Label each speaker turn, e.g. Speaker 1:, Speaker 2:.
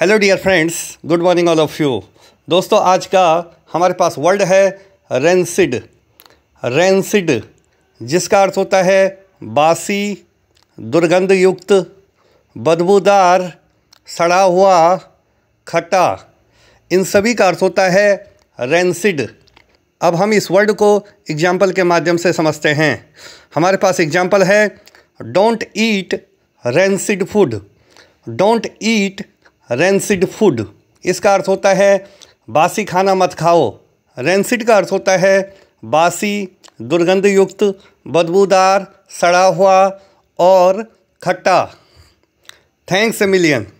Speaker 1: hello dear friends good morning all of you दोस्तों आज का हमारे पास वर्ड है रेंसिड रेंसिड जिसका अर्थ होता है बासी दुर्गंध युक्त बदबूदार सड़ा हुआ खट्टा इन सभी का अर्थ होता है रेंसिड अब हम इस वर्ड को एग्जाम्पल के माध्यम से समझते हैं हमारे पास एग्जाम्पल है don't eat rancid food don't eat rancid food इसका अर्थ होता है बासी खाना मत खाओ रेंसिड का अर्थ होता है बासी दुर्गंधयुक्त बदबूदार सड़ा हुआ और खट्टा थैंक्स मिलियन